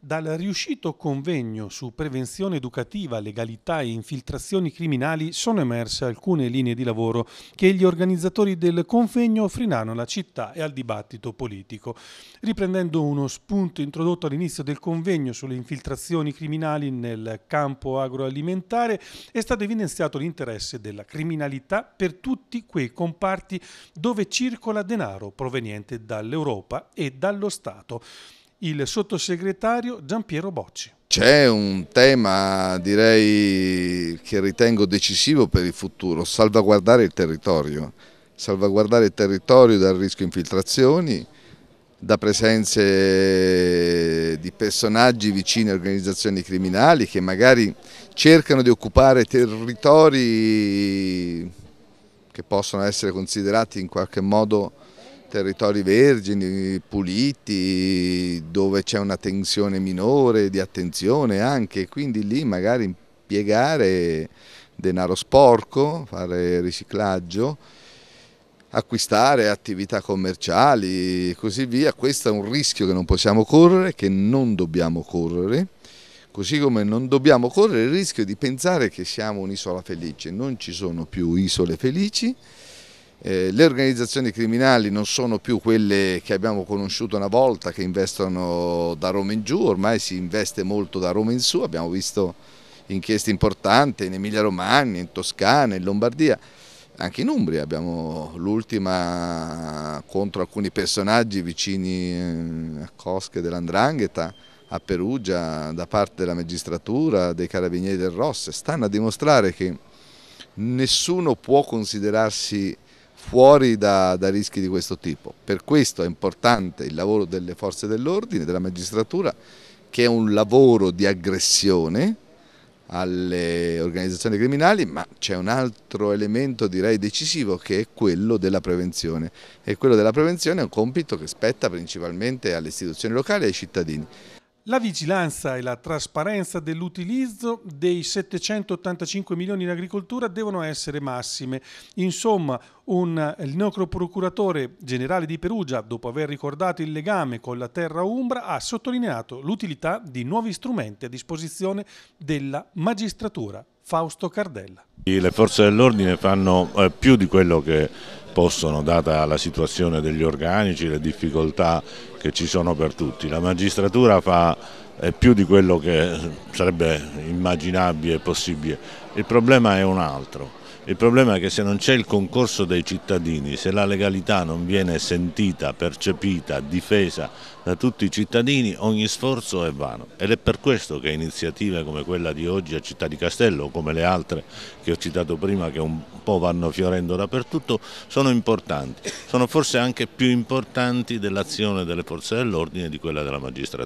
dal riuscito convegno su prevenzione educativa, legalità e infiltrazioni criminali sono emerse alcune linee di lavoro che gli organizzatori del convegno offriranno alla città e al dibattito politico. Riprendendo uno spunto introdotto all'inizio del convegno sulle infiltrazioni criminali nel campo agroalimentare, è stato evidenziato l'interesse della criminalità per tutti quei comparti dove circola denaro proveniente dall'Europa e dallo Stato il sottosegretario Giampiero Bocci. C'è un tema direi che ritengo decisivo per il futuro, salvaguardare il territorio, salvaguardare il territorio dal rischio infiltrazioni, da presenze di personaggi vicini a organizzazioni criminali che magari cercano di occupare territori che possono essere considerati in qualche modo territori vergini, puliti, dove c'è una tensione minore di attenzione anche, quindi lì magari impiegare denaro sporco, fare riciclaggio, acquistare attività commerciali e così via, questo è un rischio che non possiamo correre, che non dobbiamo correre, così come non dobbiamo correre il rischio di pensare che siamo un'isola felice, non ci sono più isole felici, eh, le organizzazioni criminali non sono più quelle che abbiamo conosciuto una volta che investono da Roma in giù, ormai si investe molto da Roma in su, abbiamo visto inchieste importanti in Emilia Romagna, in Toscana, in Lombardia, anche in Umbria abbiamo l'ultima contro alcuni personaggi vicini eh, a Cosche dell'Andrangheta, a Perugia, da parte della magistratura, dei carabinieri del Rosse, stanno a dimostrare che nessuno può considerarsi fuori da, da, rischi di questo tipo. Per questo è importante il lavoro delle forze dell'ordine, della magistratura, che è un lavoro di aggressione alle organizzazioni criminali, ma c'è un altro elemento direi decisivo che è quello della prevenzione e quello della prevenzione è un compito che spetta principalmente alle istituzioni locali e ai cittadini. La vigilanza e la trasparenza dell'utilizzo dei 785 milioni in agricoltura devono essere massime. Insomma, un, il neocroprocuratore generale di Perugia, dopo aver ricordato il legame con la terra umbra, ha sottolineato l'utilità di nuovi strumenti a disposizione della magistratura. Fausto Cardella. Le forze dell'ordine fanno eh, più di quello che possono, data la situazione degli organici, le difficoltà che ci sono per tutti. La magistratura fa più di quello che sarebbe immaginabile e possibile. Il problema è un altro il problema è che se non c'è il concorso dei cittadini, se la legalità non viene sentita, percepita, difesa da tutti i cittadini, ogni sforzo è vano. Ed è per questo che iniziative come quella di oggi a Città di Castello, come le altre che ho citato prima, che un po' vanno fiorendo dappertutto, sono importanti. Sono forse anche più importanti dell'azione delle forze dell'ordine e di quella della magistratura.